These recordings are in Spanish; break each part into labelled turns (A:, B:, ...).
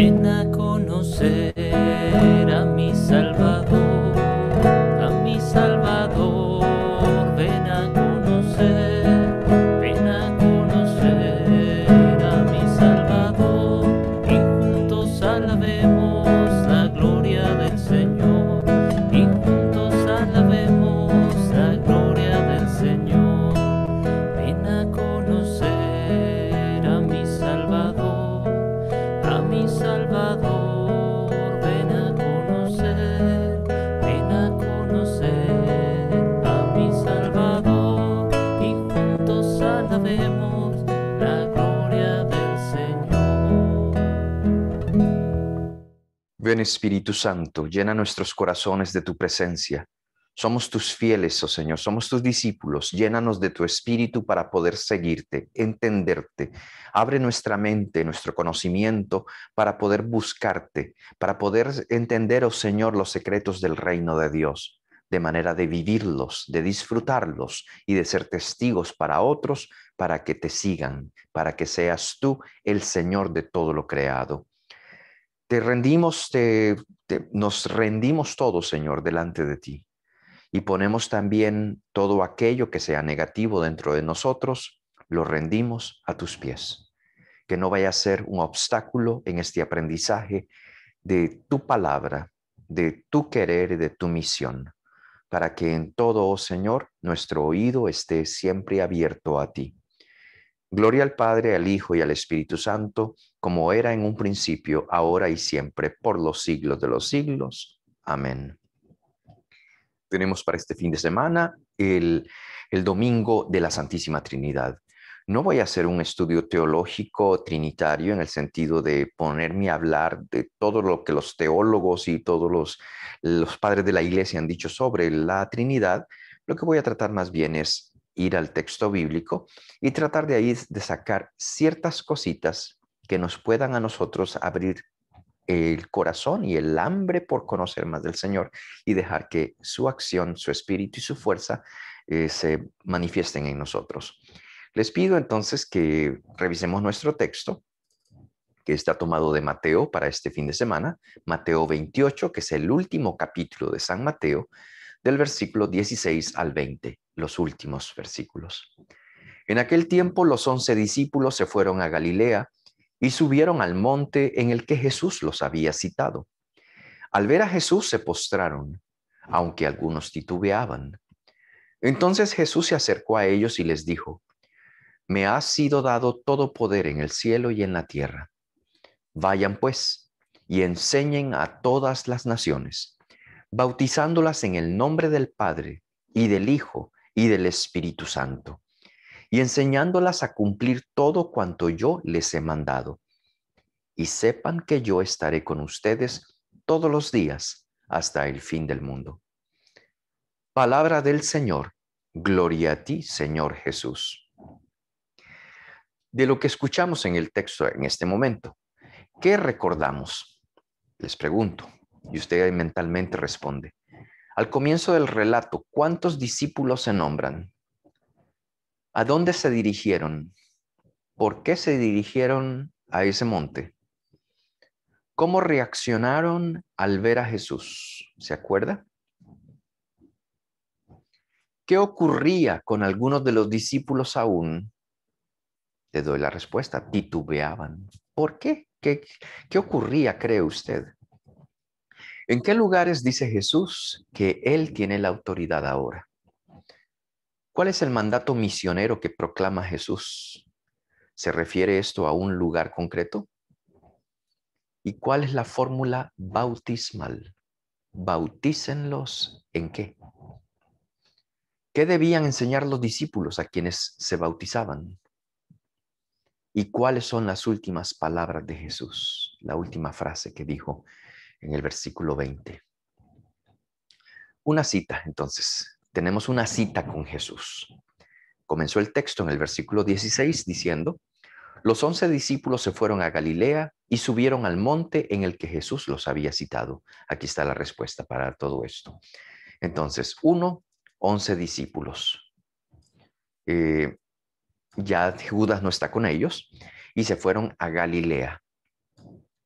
A: Ven a conocer a mi Salvador. en Espíritu Santo, llena nuestros corazones de tu presencia. Somos tus fieles, oh Señor, somos tus discípulos. Llénanos de tu espíritu para poder seguirte, entenderte. Abre nuestra mente, nuestro conocimiento para poder buscarte, para poder entender, oh Señor, los secretos del reino de Dios, de manera de vivirlos, de disfrutarlos y de ser testigos para otros, para que te sigan, para que seas tú el Señor de todo lo creado te rendimos, nos rendimos todo, Señor, delante de ti. Y ponemos también todo aquello que sea negativo dentro de nosotros, lo rendimos a tus pies. Que no vaya a ser un obstáculo en este aprendizaje de tu palabra, de tu querer y de tu misión, para que en todo, oh Señor, nuestro oído esté siempre abierto a ti. Gloria al Padre, al Hijo y al Espíritu Santo, como era en un principio, ahora y siempre, por los siglos de los siglos. Amén. Tenemos para este fin de semana el, domingo de la Santísima Trinidad. No voy a hacer un estudio teológico trinitario en el sentido de ponerme a hablar de todo lo que los teólogos y todos los, los padres de la iglesia han dicho sobre la Trinidad. Lo que voy a tratar más bien es ir al texto bíblico y tratar de ahí de sacar ciertas cositas que nos puedan a nosotros abrir el corazón y el hambre por conocer más del Señor y dejar que su acción, su espíritu y su fuerza eh, se manifiesten en nosotros. Les pido entonces que revisemos nuestro texto, que está tomado de Mateo para este fin de semana, Mateo 28, que es el último capítulo de San Mateo, del versículo 16 al 20, los últimos versículos. En aquel tiempo los once discípulos se fueron a Galilea, y subieron al monte en el que Jesús los había citado. Al ver a Jesús se postraron, aunque algunos titubeaban. Entonces Jesús se acercó a ellos y les dijo, Me ha sido dado todo poder en el cielo y en la tierra. Vayan pues y enseñen a todas las naciones, bautizándolas en el nombre del Padre y del Hijo y del Espíritu Santo y enseñándolas a cumplir todo cuanto yo les he mandado. Y sepan que yo estaré con ustedes todos los días hasta el fin del mundo. Palabra del Señor. Gloria a ti, Señor Jesús. De lo que escuchamos en el texto en este momento, ¿qué recordamos? Les pregunto, y usted mentalmente responde. Al comienzo del relato, ¿cuántos discípulos se nombran? ¿A dónde se dirigieron? ¿Por qué se dirigieron a ese monte? ¿Cómo reaccionaron al ver a Jesús? ¿Se acuerda? ¿Qué ocurría con algunos de los discípulos aún? Te doy la respuesta, titubeaban. ¿Por qué? ¿Qué, qué ocurría, cree usted? ¿En qué lugares dice Jesús que Él tiene la autoridad ahora? ¿Cuál es el mandato misionero que proclama Jesús? ¿Se refiere esto a un lugar concreto? ¿Y cuál es la fórmula bautismal? Bautícenlos en qué? ¿Qué debían enseñar los discípulos a quienes se bautizaban? ¿Y cuáles son las últimas palabras de Jesús? La última frase que dijo en el versículo 20. Una cita, entonces, tenemos una cita con Jesús. Comenzó el texto en el versículo 16 diciendo, los once discípulos se fueron a Galilea y subieron al monte en el que Jesús los había citado. Aquí está la respuesta para todo esto. Entonces, uno, once discípulos. Eh, ya Judas no está con ellos y se fueron a Galilea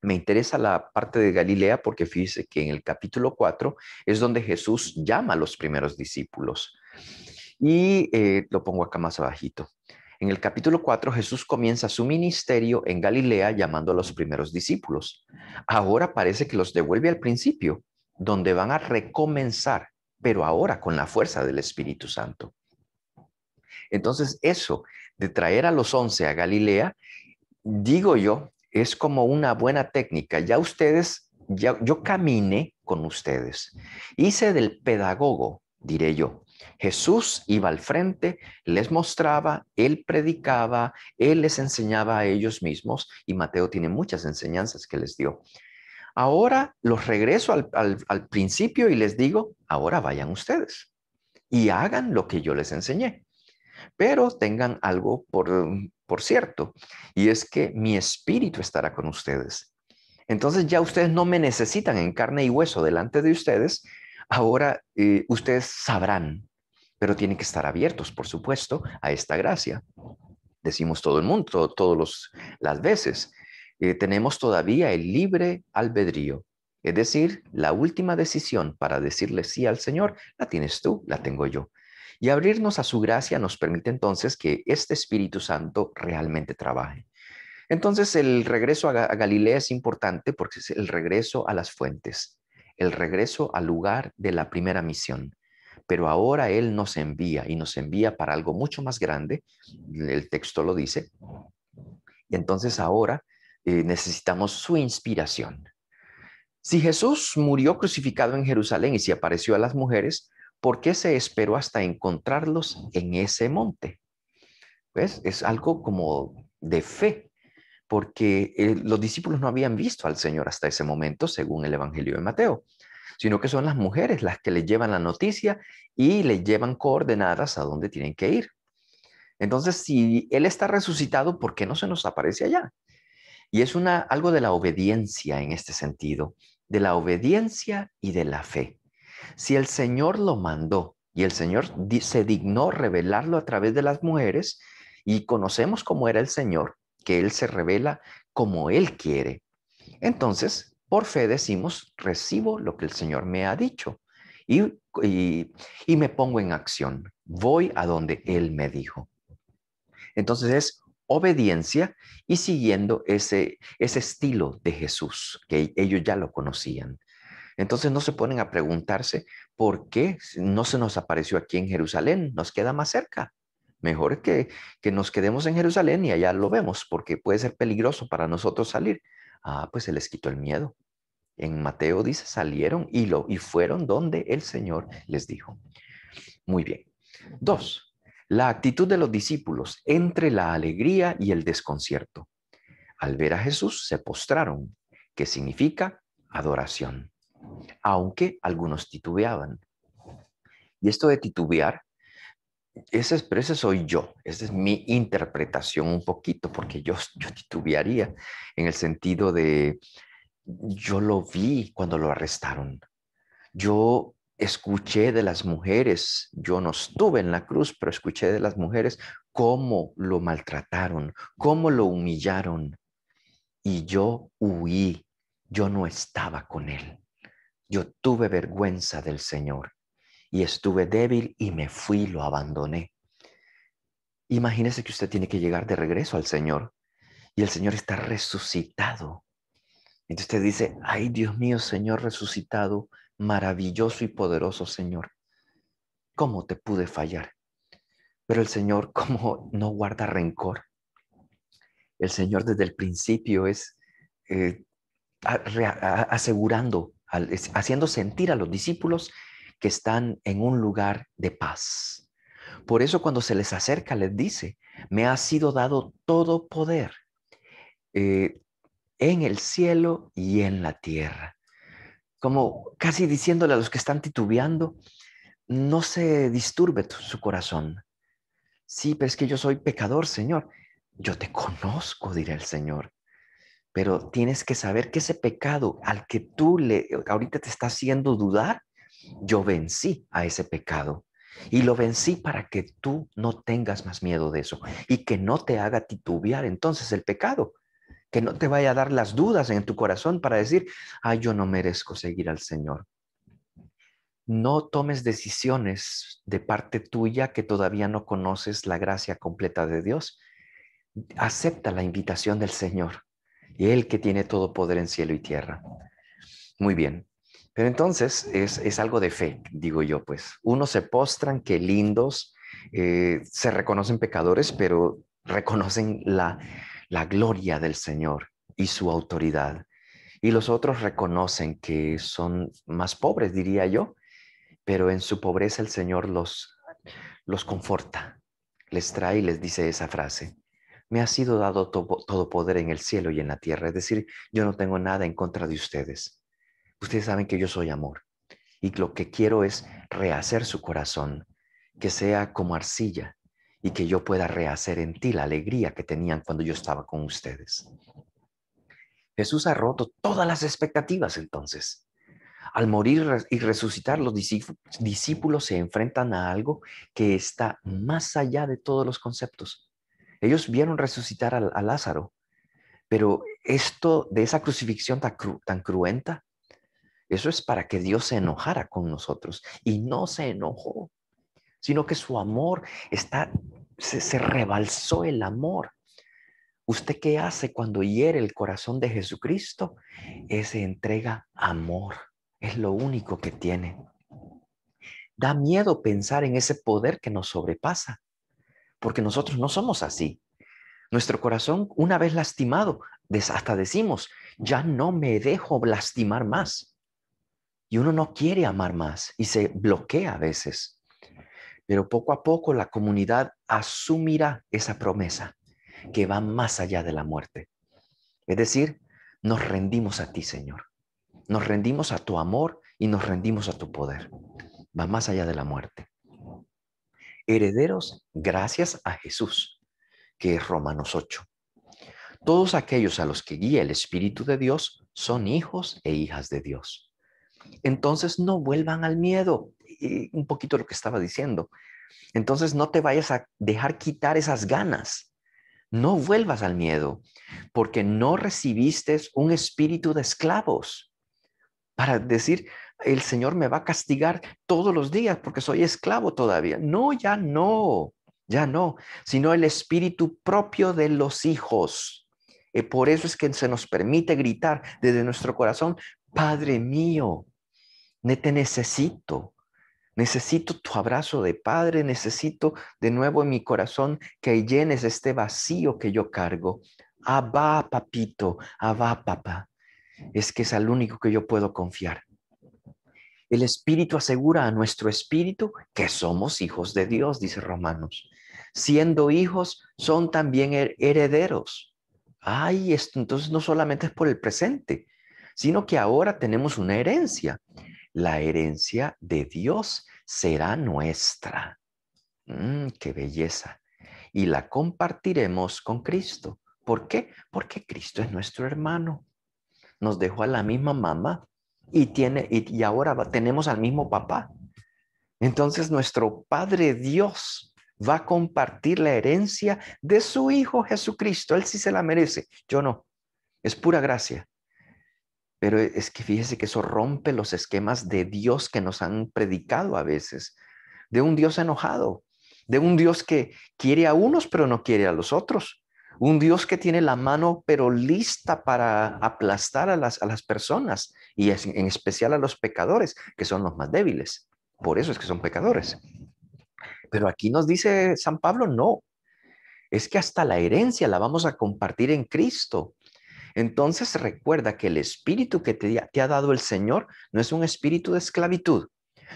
A: me interesa la parte de Galilea porque fíjese que en el capítulo 4 es donde Jesús llama a los primeros discípulos. Y eh, lo pongo acá más abajito. En el capítulo 4 Jesús comienza su ministerio en Galilea llamando a los primeros discípulos. Ahora parece que los devuelve al principio, donde van a recomenzar, pero ahora con la fuerza del Espíritu Santo. Entonces eso de traer a los once a Galilea, digo yo es como una buena técnica. Ya ustedes, yo caminé con ustedes. Hice del pedagogo, diré yo. Jesús iba al frente, les mostraba, él predicaba, él les enseñaba a ellos mismos y Mateo tiene muchas enseñanzas que les dio. Ahora los regreso al principio y les digo, ahora vayan ustedes y hagan lo que yo les enseñé, pero tengan algo por, por cierto, y es que mi espíritu estará con ustedes. Entonces ya ustedes no me necesitan en carne y hueso delante de ustedes, ahora eh, ustedes sabrán, pero tienen que estar abiertos, por supuesto, a esta gracia. Decimos todo el mundo, todas todos las veces, eh, tenemos todavía el libre albedrío. Es decir, la última decisión para decirle sí al Señor la tienes tú, la tengo yo. Y abrirnos a su gracia nos permite entonces que este Espíritu Santo realmente trabaje. Entonces el regreso a, Galilea es importante porque es el regreso a las fuentes, el regreso al lugar de la primera misión. Pero ahora Él nos envía y nos envía para algo mucho más grande, el texto lo dice. entonces ahora eh, necesitamos su inspiración. Si Jesús murió crucificado en Jerusalén y si apareció a las mujeres, ¿Por qué se esperó hasta encontrarlos en ese monte? Pues es algo como de fe, porque eh, los discípulos no habían visto al Señor hasta ese momento, según el Evangelio de Mateo, sino que son las mujeres las que le llevan la noticia y le llevan coordenadas a donde tienen que ir. Entonces, si Él está resucitado, ¿por qué no se nos aparece allá? Y es una, algo de la obediencia en este sentido, de la obediencia y de la fe. Si el Señor lo mandó y el Señor se dignó revelarlo a través de las mujeres, y conocemos cómo era el Señor, que Él se revela como Él quiere. Entonces, por fe decimos, recibo lo que el Señor me ha dicho y, me pongo en acción, voy a donde Él me dijo. Entonces es obediencia y siguiendo ese estilo de Jesús, que ellos ya lo conocían. Entonces no se ponen a preguntarse por qué no se nos apareció aquí en Jerusalén, nos queda más cerca. Mejor que, que nos quedemos en Jerusalén y allá lo vemos, porque puede ser peligroso para nosotros salir. Ah, pues se les quitó el miedo. En Mateo dice, salieron y, y fueron donde el Señor les dijo. Muy bien. Dos, la actitud de los discípulos entre la alegría y el desconcierto. Al ver a Jesús se postraron, que significa adoración aunque algunos titubeaban. Y esto de titubear, ese, expresa soy yo, esa es mi interpretación un poquito, porque yo, yo titubearía en el sentido de, yo lo vi cuando lo arrestaron, yo escuché de las mujeres, yo no estuve en la cruz, pero escuché de las mujeres cómo lo maltrataron, cómo lo humillaron. Y yo huí, yo no estaba con él. Yo tuve vergüenza del Señor y estuve débil y me fui, lo abandoné. Imagínese que usted tiene que llegar de regreso al Señor y el Señor está resucitado. Entonces usted dice, ay Dios mío, Señor resucitado, maravilloso y poderoso Señor, ¿cómo te pude fallar? Pero el Señor, cómo no guarda rencor, el Señor desde el principio es eh, asegurando haciendo sentir a los discípulos que están en un lugar de paz. Por eso cuando se les acerca les dice, me ha sido dado todo poder eh, en el cielo y en la tierra. Como casi diciéndole a los que están titubeando, no se disturbe su corazón. Sí, pero es que yo soy pecador, Señor. Yo te conozco, dirá el Señor pero tienes que saber que ese pecado al que tú le ahorita te está haciendo dudar, yo vencí a ese pecado y lo vencí para que tú no tengas más miedo de eso y que no te haga titubear entonces el pecado, que no te vaya a dar las dudas en tu corazón para decir, ay, yo no merezco seguir al Señor. No tomes decisiones de parte tuya que todavía no conoces la gracia completa de Dios. Acepta la invitación del Señor él que tiene todo poder en cielo y tierra. Muy bien. Pero entonces es, es algo de fe, digo yo, pues. Unos se postran, que lindos, eh, se reconocen pecadores, pero reconocen la, la gloria del Señor y su autoridad. Y los otros reconocen que son más pobres, diría yo, pero en su pobreza el Señor los, los conforta, les trae y les dice esa frase me ha sido dado todo poder en el cielo y en la tierra. Es decir, yo no tengo nada en contra de ustedes. Ustedes saben que yo soy amor y lo que quiero es rehacer su corazón, que sea como arcilla y que yo pueda rehacer en ti la alegría que tenían cuando yo estaba con ustedes. Jesús ha roto todas las expectativas entonces. Al morir y resucitar, los discípulos se enfrentan a algo que está más allá de todos los conceptos, ellos vieron resucitar a, Lázaro, pero esto de esa crucifixión tan, cruenta, eso es para que Dios se enojara con nosotros. Y no se enojó, sino que su amor está, se, se rebalsó el amor. ¿Usted qué hace cuando hiere el corazón de Jesucristo? Ese entrega amor. Es lo único que tiene. Da miedo pensar en ese poder que nos sobrepasa porque nosotros no somos así. Nuestro corazón, una vez lastimado, hasta decimos, ya no me dejo lastimar más. Y uno no quiere amar más y se bloquea a veces. Pero poco a poco la comunidad asumirá esa promesa que va más allá de la muerte. Es decir, nos rendimos a ti, Señor. Nos rendimos a tu amor y nos rendimos a tu poder. Va más allá de la muerte herederos gracias a Jesús, que es Romanos 8. Todos aquellos a los que guía el Espíritu de Dios son hijos e hijas de Dios. Entonces no vuelvan al miedo, un poquito lo que estaba diciendo. Entonces no te vayas a dejar quitar esas ganas. No vuelvas al miedo, porque no recibiste un espíritu de esclavos para decir, el Señor me va a castigar todos los días porque soy esclavo todavía. No, ya no, ya no, sino el espíritu propio de los hijos. Y por eso es que se nos permite gritar desde nuestro corazón, Padre mío, te necesito, necesito tu abrazo de Padre, necesito de nuevo en mi corazón que llenes este vacío que yo cargo. Abba, papito, abba, papá. Es que es al único que yo puedo confiar. El Espíritu asegura a nuestro espíritu que somos hijos de Dios, dice Romanos. Siendo hijos, son también herederos. Ay, esto entonces no solamente es por el presente, sino que ahora tenemos una herencia. La herencia de Dios será nuestra. Mm, ¡Qué belleza! Y la compartiremos con Cristo. ¿Por qué? Porque Cristo es nuestro hermano. Nos dejó a la misma mamá, y, tiene, y, ahora tenemos al mismo papá. Entonces nuestro Padre Dios va a compartir la herencia de su Hijo Jesucristo. Él sí se la merece, yo no. Es pura gracia. Pero es que fíjese que eso rompe los esquemas de Dios que nos han predicado a veces, de un Dios enojado, de un Dios que quiere a unos pero no quiere a los otros, un Dios que tiene la mano pero lista para aplastar a las, a las personas y en especial a los pecadores, que son los más débiles. Por eso es que son pecadores. Pero aquí nos dice San Pablo, no, es que hasta la herencia la vamos a compartir en Cristo. Entonces recuerda que el espíritu que te, te ha dado el Señor no es un espíritu de esclavitud.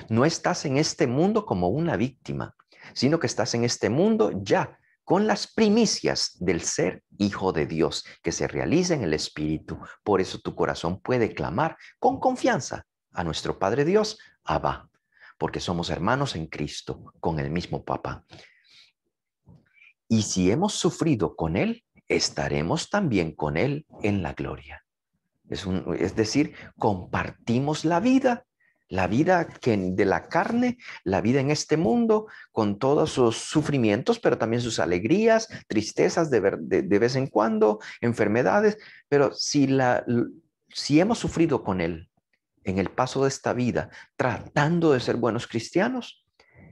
A: No estás en este mundo como una víctima, sino que estás en este mundo ya con las primicias del ser hijo de Dios que se realiza en el Espíritu. Por eso tu corazón puede clamar con confianza a nuestro Padre Dios, Abba, porque somos hermanos en Cristo, con el mismo Papá. Y si hemos sufrido con Él, estaremos también con Él en la gloria. Es, es decir, compartimos la vida la vida que de la carne, la vida en este mundo, con todos sus sufrimientos, pero también sus alegrías, tristezas de, de vez en cuando, enfermedades. Pero si, la, si hemos sufrido con Él en el paso de esta vida, tratando de ser buenos cristianos,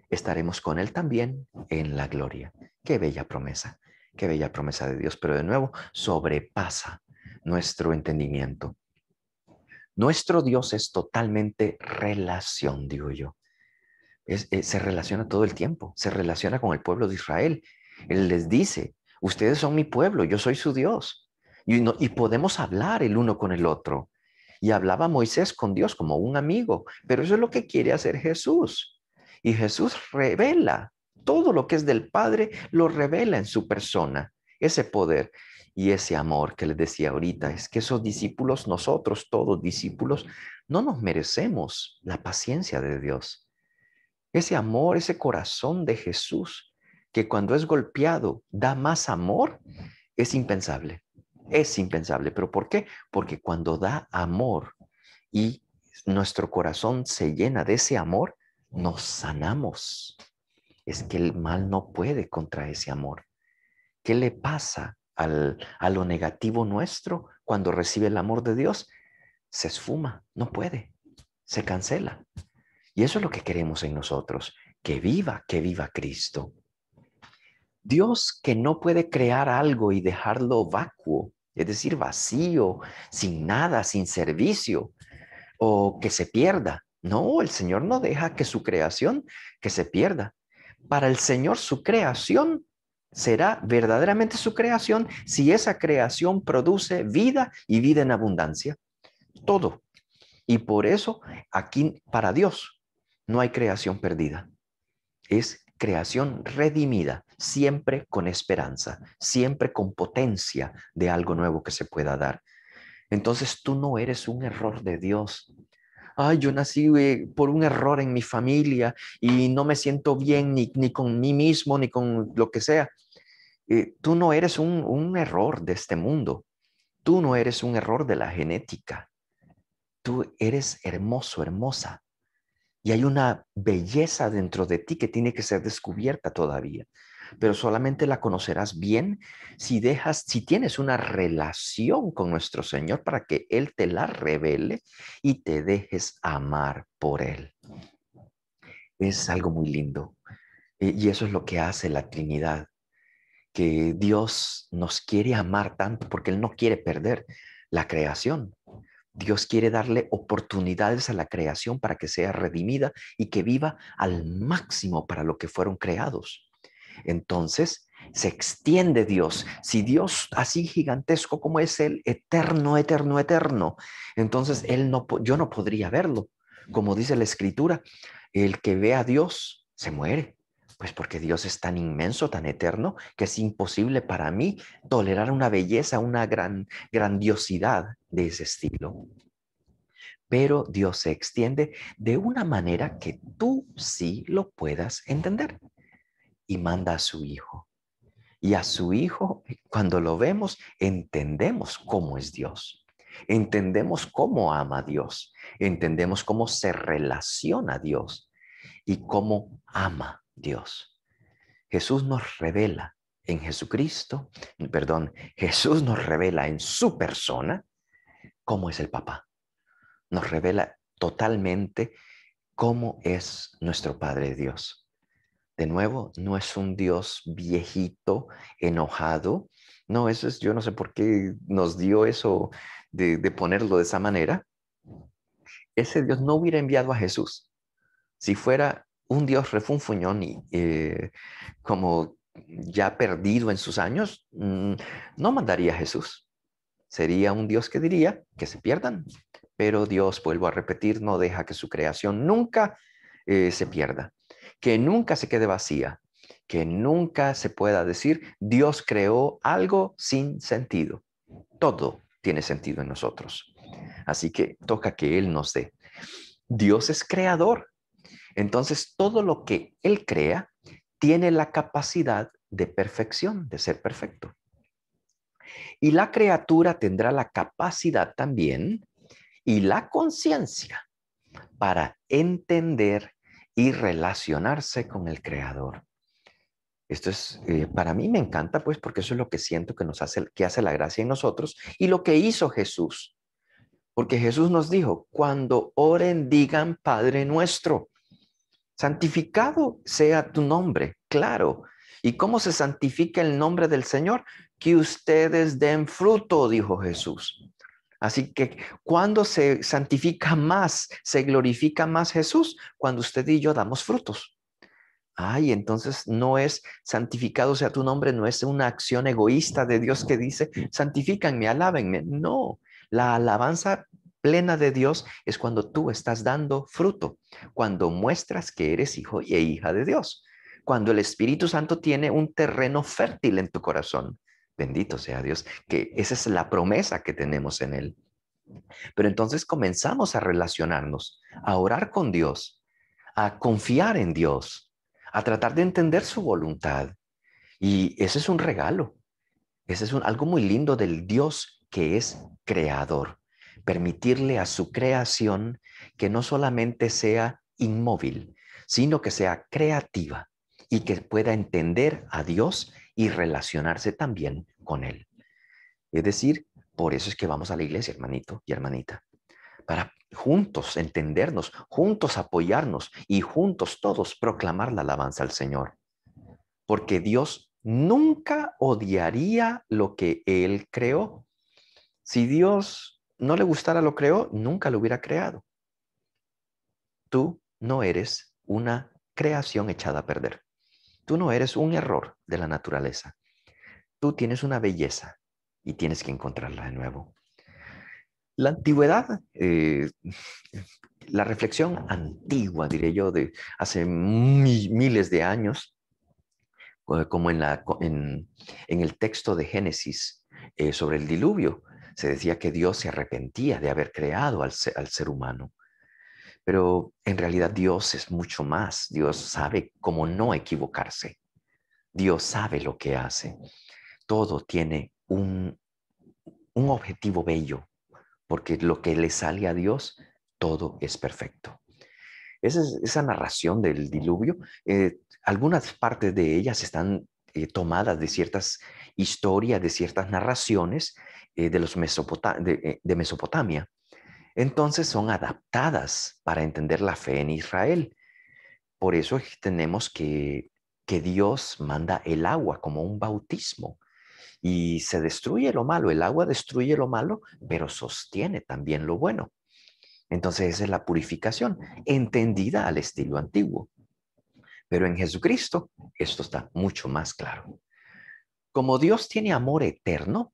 A: estaremos con Él también en la gloria. Qué bella promesa, qué bella promesa de Dios, pero de nuevo sobrepasa nuestro entendimiento. Nuestro Dios es totalmente relación, digo yo. Eh, se relaciona todo el tiempo, se relaciona con el pueblo de Israel. Él les dice, ustedes son mi pueblo, yo soy su Dios. Y, y podemos hablar el uno con el otro. Y hablaba Moisés con Dios como un amigo, pero eso es lo que quiere hacer Jesús. Y Jesús revela todo lo que es del Padre, lo revela en su persona, ese poder y ese amor que les decía ahorita, es que esos discípulos, nosotros todos discípulos, no nos merecemos la paciencia de Dios. Ese amor, ese corazón de Jesús, que cuando es golpeado da más amor, es impensable. Es impensable. ¿Pero por qué? Porque cuando da amor y nuestro corazón se llena de ese amor, nos sanamos. Es que el mal no puede contra ese amor. ¿Qué le pasa al, a lo negativo nuestro, cuando recibe el amor de Dios, se esfuma, no puede, se cancela. Y eso es lo que queremos en nosotros, que viva, que viva Cristo. Dios que no puede crear algo y dejarlo vacuo, es decir, vacío, sin nada, sin servicio, o que se pierda. No, el Señor no deja que su creación, que se pierda. Para el Señor su creación será verdaderamente su creación si esa creación produce vida y vida en abundancia. Todo. Y por eso aquí para Dios no hay creación perdida. Es creación redimida, siempre con esperanza, siempre con potencia de algo nuevo que se pueda dar. Entonces tú no eres un error de Dios, ay, yo nací eh, por un error en mi familia y no me siento bien ni, ni, con mí mismo, ni con lo que sea. Eh, tú no eres un, un error de este mundo, tú no eres un error de la genética, tú eres hermoso, hermosa. Y hay una belleza dentro de ti que tiene que ser descubierta todavía, pero solamente la conocerás bien si dejas, si tienes una relación con nuestro Señor para que Él te la revele y te dejes amar por Él. Es algo muy lindo. Y eso es lo que hace la Trinidad que Dios nos quiere amar tanto porque Él no quiere perder la creación. Dios quiere darle oportunidades a la creación para que sea redimida y que viva al máximo para lo que fueron creados. Entonces, se extiende Dios. Si Dios así gigantesco como es Él, eterno, eterno, eterno, entonces él no, yo no podría verlo. Como dice la escritura, el que ve a Dios se muere. Pues porque Dios es tan inmenso, tan eterno, que es imposible para mí tolerar una belleza, una gran grandiosidad de ese estilo. Pero Dios se extiende de una manera que tú sí lo puedas entender. Y manda a su Hijo. Y a su Hijo, cuando lo vemos, entendemos cómo es Dios. Entendemos cómo ama a Dios. Entendemos cómo se relaciona a Dios y cómo ama Dios. Jesús nos revela en Jesucristo, perdón, Jesús nos revela en su persona cómo es el papá. Nos revela totalmente cómo es nuestro Padre Dios. De nuevo, no es un Dios viejito, enojado. No, eso es, yo no sé por qué nos dio eso de, de ponerlo de esa manera. Ese Dios no hubiera enviado a Jesús. Si fuera un dios refunfuñón y eh, como ya perdido en sus años, mm, no mandaría a Jesús. Sería un dios que diría que se pierdan, pero Dios, vuelvo a repetir, no deja que su creación nunca eh, se pierda, que nunca se quede vacía, que nunca se pueda decir Dios creó algo sin sentido. Todo tiene sentido en nosotros. Así que toca que Él nos dé. Dios es creador, entonces, todo lo que Él crea tiene la capacidad de perfección, de ser perfecto. Y la criatura tendrá la capacidad también y la conciencia para entender y relacionarse con el Creador. Esto es, eh, para mí me encanta, pues, porque eso es lo que siento que nos hace, que hace la gracia en nosotros y lo que hizo Jesús. Porque Jesús nos dijo, cuando oren, digan Padre nuestro santificado sea tu nombre, claro. ¿Y cómo se santifica el nombre del Señor? Que ustedes den fruto, dijo Jesús. Así que cuando se santifica más, se glorifica más Jesús, cuando usted y yo damos frutos. Ay, entonces no es santificado sea tu nombre, no es una acción egoísta de Dios que dice, santifícanme, alábenme. No, la alabanza plena de Dios es cuando tú estás dando fruto, cuando muestras que eres hijo e hija de Dios, cuando el Espíritu Santo tiene un terreno fértil en tu corazón. Bendito sea Dios, que esa es la promesa que tenemos en Él. Pero entonces comenzamos a relacionarnos, a orar con Dios, a confiar en Dios, a tratar de entender su voluntad. Y ese es un regalo, ese es algo muy lindo del Dios que es creador permitirle a su creación que no solamente sea inmóvil, sino que sea creativa y que pueda entender a Dios y relacionarse también con Él. Es decir, por eso es que vamos a la iglesia, hermanito y hermanita, para juntos entendernos, juntos apoyarnos y juntos todos proclamar la alabanza al Señor. Porque Dios nunca odiaría lo que Él creó. Si Dios no le gustara lo creó, nunca lo hubiera creado. Tú no eres una creación echada a perder. Tú no eres un error de la naturaleza. Tú tienes una belleza y tienes que encontrarla de nuevo. La antigüedad, eh, la reflexión antigua, diré yo, de hace miles de años, eh, como en, el texto de Génesis eh, sobre el diluvio, se decía que Dios se arrepentía de haber creado al ser, al ser humano, pero en realidad Dios es mucho más. Dios sabe cómo no equivocarse. Dios sabe lo que hace. Todo tiene un, un objetivo bello, porque lo que le sale a Dios, todo es perfecto. Esa, esa narración del diluvio, eh, algunas partes de ellas están eh, tomadas de ciertas historias, de ciertas narraciones eh, de, los eh, Mesopotamia, entonces son adaptadas para entender la fe en Israel. Por eso tenemos que, que Dios manda el agua como un bautismo y se destruye lo malo. El agua destruye lo malo, pero sostiene también lo bueno. Entonces esa es la purificación, entendida al estilo antiguo. Pero en Jesucristo esto está mucho más claro. Como Dios tiene amor eterno,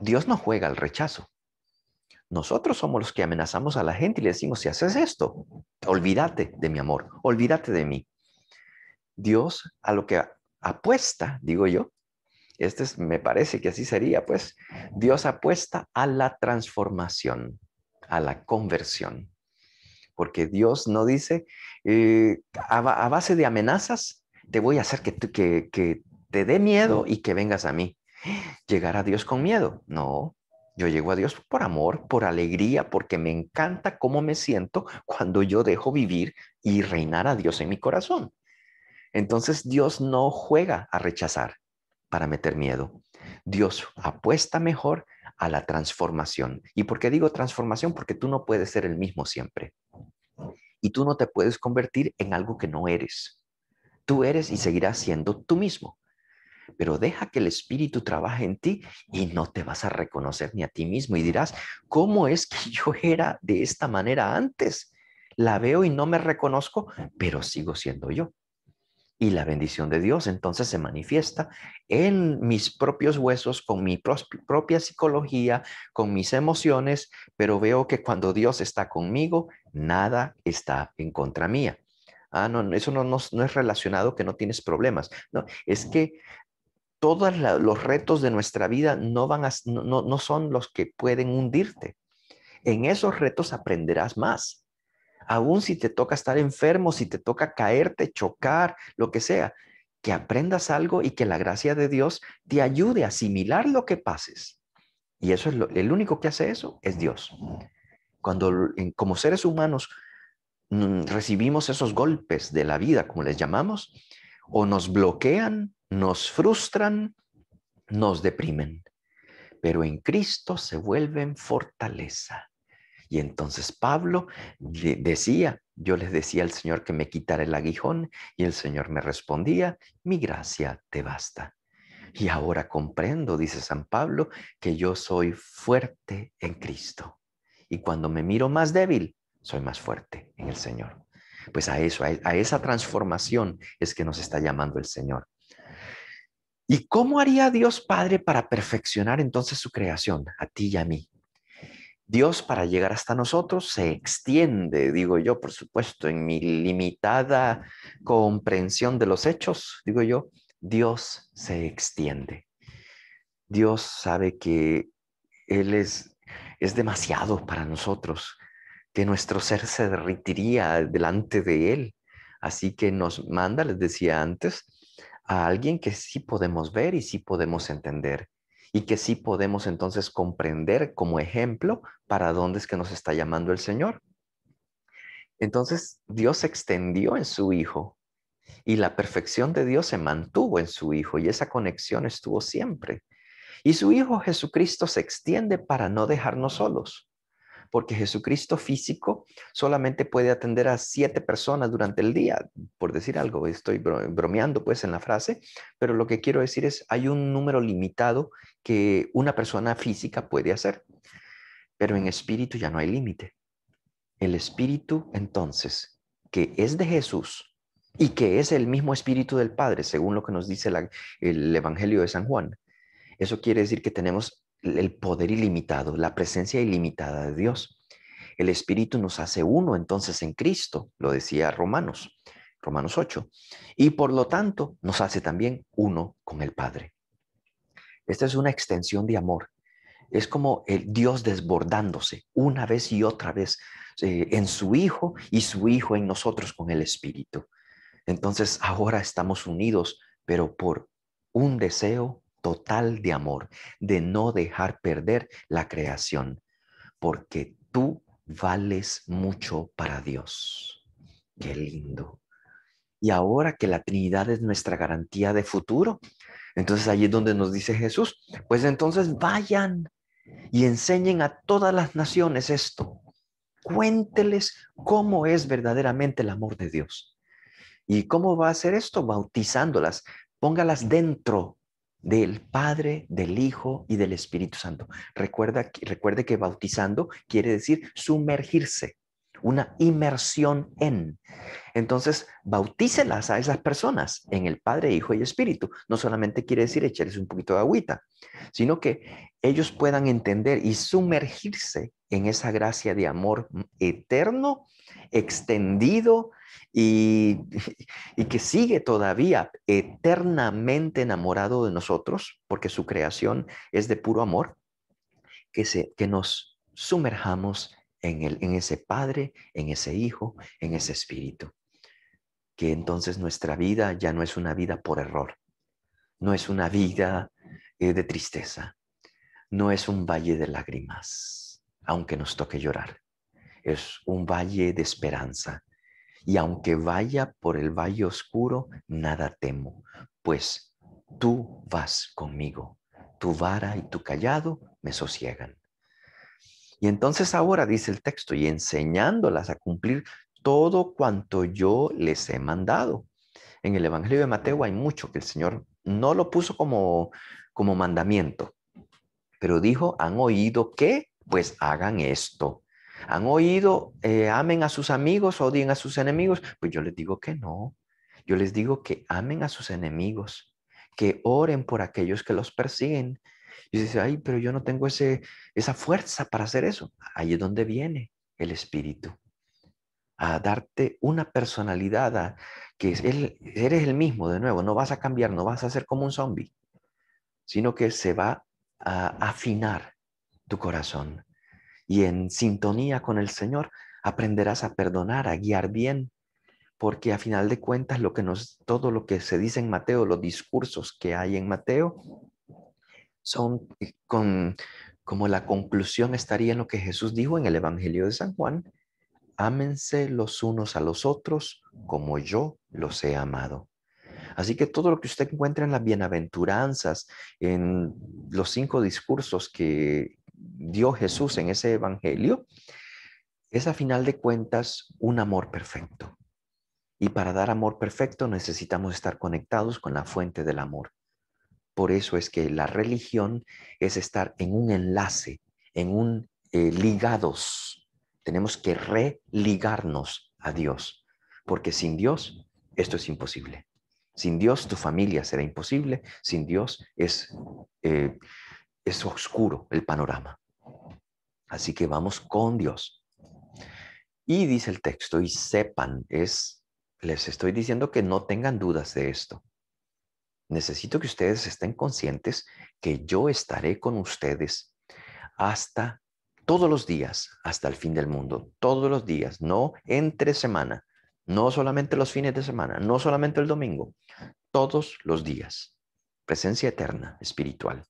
A: Dios no juega al rechazo. Nosotros somos los que amenazamos a la gente y le decimos, si haces esto, olvídate de mi amor, olvídate de mí. Dios a lo que apuesta, digo yo, este me parece que así sería, pues Dios apuesta a la transformación, a la conversión. Porque Dios no dice, eh, a, base de amenazas, te voy a hacer que te dé miedo y que vengas a mí. ¿Llegar a Dios con miedo? No, yo llego a Dios por amor, por alegría, porque me encanta cómo me siento cuando yo dejo vivir y reinar a Dios en mi corazón. Entonces Dios no juega a rechazar para meter miedo. Dios apuesta mejor a la transformación. ¿Y por qué digo transformación? Porque tú no puedes ser el mismo siempre. Y tú no te puedes convertir en algo que no eres. Tú eres y seguirás siendo tú mismo pero deja que el Espíritu trabaje en ti y no te vas a reconocer ni a ti mismo y dirás, ¿cómo es que yo era de esta manera antes? La veo y no me reconozco, pero sigo siendo yo. Y la bendición de Dios entonces se manifiesta en mis propios huesos, con mi propia psicología, con mis emociones, pero veo que cuando Dios está conmigo, nada está en contra mía. Ah, no, eso no, no, es relacionado que no tienes problemas. No, es que todos los retos de nuestra vida no, van no, son los que pueden hundirte. En esos retos aprenderás más. Aún si te toca estar enfermo, si te toca caerte, chocar, lo que sea, que aprendas algo y que la gracia de Dios te ayude a asimilar lo que pases. Y eso es lo, el único que hace eso es Dios. Cuando como seres humanos mm, recibimos esos golpes de la vida, como les llamamos, o nos bloquean, nos frustran, nos deprimen. Pero en Cristo se vuelven fortaleza. Y entonces Pablo decía, yo les decía al Señor que me quitara el aguijón y el Señor me respondía, mi gracia te basta. Y ahora comprendo, dice San Pablo, que yo soy fuerte en Cristo. Y cuando me miro más débil, soy más fuerte en el Señor. Pues a eso, e, a, esa transformación es que nos está llamando el Señor. ¿Y cómo haría Dios Padre para perfeccionar entonces su creación, a ti y a mí? Dios para llegar hasta nosotros se extiende, digo yo, por supuesto, en mi limitada comprensión de los hechos, digo yo, Dios se extiende. Dios sabe que Él es, es demasiado para nosotros, que nuestro ser se derritiría delante de Él. Así que nos manda, les decía antes, a alguien que sí podemos ver y sí podemos entender y que sí podemos entonces comprender como ejemplo para dónde es que nos está llamando el Señor. Entonces Dios se extendió en su Hijo y la perfección de Dios se mantuvo en su Hijo y esa conexión estuvo siempre. Y su Hijo Jesucristo se extiende para no dejarnos solos porque Jesucristo físico solamente puede atender a siete personas durante el día, por decir algo, estoy bromeando pues en la frase, pero lo que quiero decir es, hay un número limitado que una persona física puede hacer, pero en espíritu ya no hay límite. El espíritu entonces, que es de Jesús y que es el mismo espíritu del Padre, según lo que nos dice el Evangelio de San Juan, eso quiere decir que tenemos el poder ilimitado, la presencia ilimitada de Dios. El Espíritu nos hace uno entonces en Cristo, lo decía Romanos, Romanos 8, y por lo tanto nos hace también uno con el Padre. Esta es una extensión de amor. Es como el Dios desbordándose una vez y otra vez eh, en su Hijo y su Hijo en nosotros con el Espíritu. Entonces ahora estamos unidos, pero por un deseo total de amor, de no dejar perder la creación, porque tú vales mucho para Dios. Qué lindo. Y ahora que la Trinidad es nuestra garantía de futuro, entonces allí es donde nos dice Jesús, pues entonces vayan y enseñen a todas las naciones esto. Cuénteles cómo es verdaderamente el amor de Dios. ¿Y cómo va a ser esto? Bautizándolas, póngalas dentro del Padre, del Hijo y del Espíritu Santo. Recuerda, recuerde que bautizando quiere decir sumergirse, una inmersión en. Entonces, bautícelas a esas personas en el Padre, Hijo y Espíritu. No solamente quiere decir echarles un poquito de agüita, sino que ellos puedan entender y sumergirse en esa gracia de amor eterno, extendido, y, que sigue todavía eternamente enamorado de nosotros, porque su creación es de puro amor, que, se, que nos sumerjamos en, el, en ese Padre, en ese Hijo, en ese Espíritu. Que entonces nuestra vida ya no es una vida por error, no es una vida eh, de tristeza, no es un valle de lágrimas, aunque nos toque llorar. Es un valle de esperanza, y aunque vaya por el valle oscuro, nada temo, pues tú vas conmigo, tu vara y tu callado me sosiegan. Y entonces ahora dice el texto, y enseñándolas a cumplir todo cuanto yo les he mandado. En el Evangelio de Mateo hay mucho que el Señor no lo puso como, como mandamiento, pero dijo, han oído que, pues hagan esto. ¿Han oído, eh, amen a sus amigos, odien a sus enemigos? Pues yo les digo que no. Yo les digo que amen a sus enemigos, que oren por aquellos que los persiguen. Y dice, ay, pero yo no tengo ese, esa fuerza para hacer eso. Ahí es donde viene el Espíritu, a darte una personalidad, que es el, eres el mismo de nuevo, no vas a cambiar, no vas a ser como un zombie, sino que se va a afinar tu corazón y en sintonía con el Señor, aprenderás a perdonar, a guiar bien, porque a final de cuentas lo que nos, todo lo que se dice en Mateo, los discursos que hay en Mateo, son eh, con, como la conclusión estaría en lo que Jesús dijo en el Evangelio de San Juan, ámense los unos a los otros como yo los he amado. Así que todo lo que usted encuentra en las bienaventuranzas, en los cinco discursos que, dio Jesús en ese Evangelio es a final de cuentas un amor perfecto. Y para dar amor perfecto necesitamos estar conectados con la fuente del amor. Por eso es que la religión es estar en un enlace, en un eh, ligados. Tenemos que religarnos a Dios, porque sin Dios esto es imposible. Sin Dios tu familia será imposible, sin Dios es, eh, es oscuro el panorama. Así que vamos con Dios. Y dice el texto, y sepan, es, les estoy diciendo que no tengan dudas de esto. Necesito que ustedes estén conscientes que yo estaré con ustedes hasta todos los días, hasta el fin del mundo, todos los días, no entre semana, no solamente los fines de semana, no solamente el domingo, todos los días. Presencia eterna, espiritual.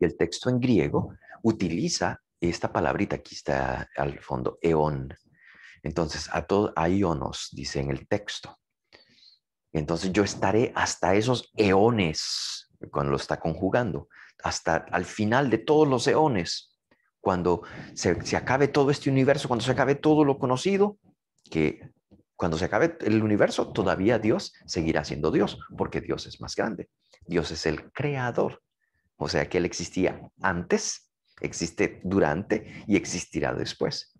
A: Y el texto en griego utiliza esta palabrita, aquí está al fondo, eón. Entonces, a, todos a ionos, dice en el texto. Entonces, yo estaré hasta esos eones, cuando lo está conjugando, hasta al final de todos los eones, cuando se, se acabe todo este universo, cuando se acabe todo lo conocido, que cuando se acabe el universo, todavía Dios seguirá siendo Dios, porque Dios es más grande. Dios es el creador. O sea que Él existía antes existe durante y existirá después.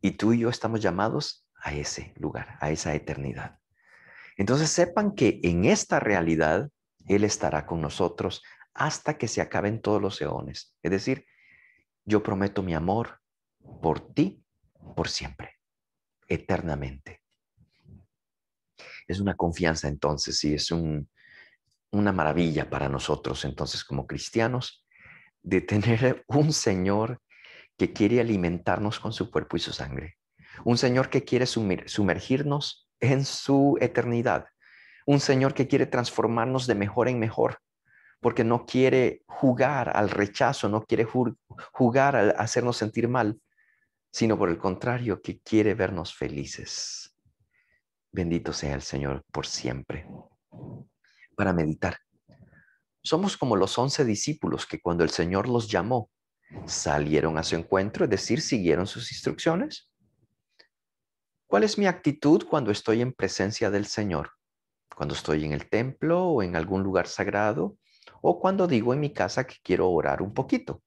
A: Y tú y yo estamos llamados a ese lugar, a esa eternidad. Entonces sepan que en esta realidad Él estará con nosotros hasta que se acaben todos los eones. Es decir, yo prometo mi amor por ti por siempre, eternamente. Es una confianza entonces y es una maravilla para nosotros entonces como cristianos de tener un Señor que quiere alimentarnos con su cuerpo y su sangre, un Señor que quiere sumergirnos en su eternidad, un Señor que quiere transformarnos de mejor en mejor, porque no quiere jugar al rechazo, no quiere jugar al hacernos sentir mal, sino por el contrario, que quiere vernos felices. Bendito sea el Señor por siempre. Para meditar, somos como los once discípulos que cuando el Señor los llamó, salieron a su encuentro, es decir, siguieron sus instrucciones. ¿Cuál es mi actitud cuando estoy en presencia del Señor? Cuando estoy en el templo o en algún lugar sagrado o cuando digo en mi casa que quiero orar un poquito.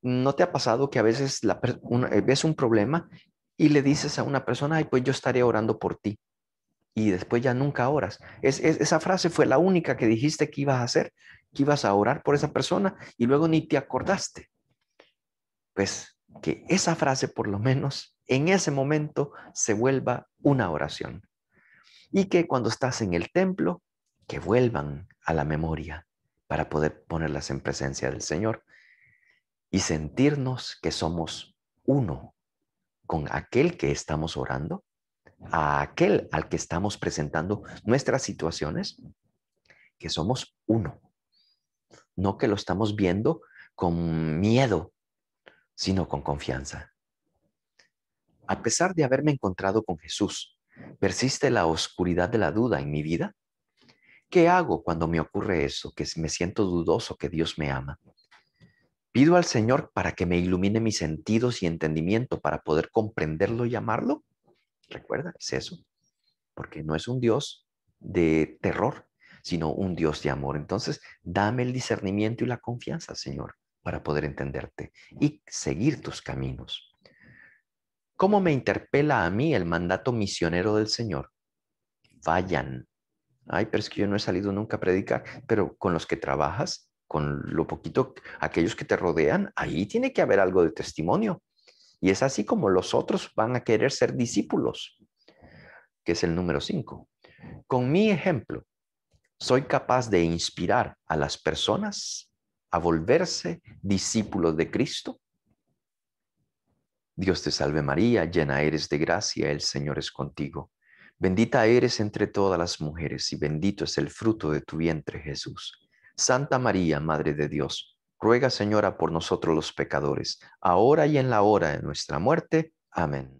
A: ¿No te ha pasado que a veces eh, ves un problema y le dices a una persona, ay, pues yo estaré orando por ti? y después ya nunca oras. esa frase fue la única que dijiste que ibas a hacer, que ibas a orar por esa persona y luego ni te acordaste. Pues que esa frase por lo menos en ese momento se vuelva una oración. Y que cuando estás en el templo, que vuelvan a la memoria para poder ponerlas en presencia del Señor y sentirnos que somos uno con aquel que estamos orando a aquel al que estamos presentando nuestras situaciones, que somos uno. No que lo estamos viendo con miedo, sino con confianza. A pesar de haberme encontrado con Jesús, persiste la oscuridad de la duda en mi vida. ¿Qué hago cuando me ocurre eso, que me siento dudoso que Dios me ama? Pido al Señor para que me ilumine mis sentidos y entendimiento para poder comprenderlo y amarlo Recuerda, es eso. Porque no es un Dios de terror, sino un Dios de amor. Entonces, dame el discernimiento y la confianza, Señor, para poder entenderte y seguir tus caminos. ¿Cómo me interpela a mí el mandato misionero del Señor? Vayan. Ay, pero es que yo no he salido nunca a predicar, pero con los que trabajas, con lo poquito, aquellos que te rodean, ahí tiene que haber algo de testimonio. Y es así como los otros van a querer ser discípulos, que es el número cinco. Con mi ejemplo, soy capaz de inspirar a las personas a volverse discípulos de Cristo. Dios te salve María, llena eres de gracia, el Señor es contigo. Bendita eres entre todas las mujeres y bendito es el fruto de tu vientre Jesús. Santa María, Madre de Dios ruega Señora por nosotros los pecadores, ahora y en la hora de nuestra muerte. Amén.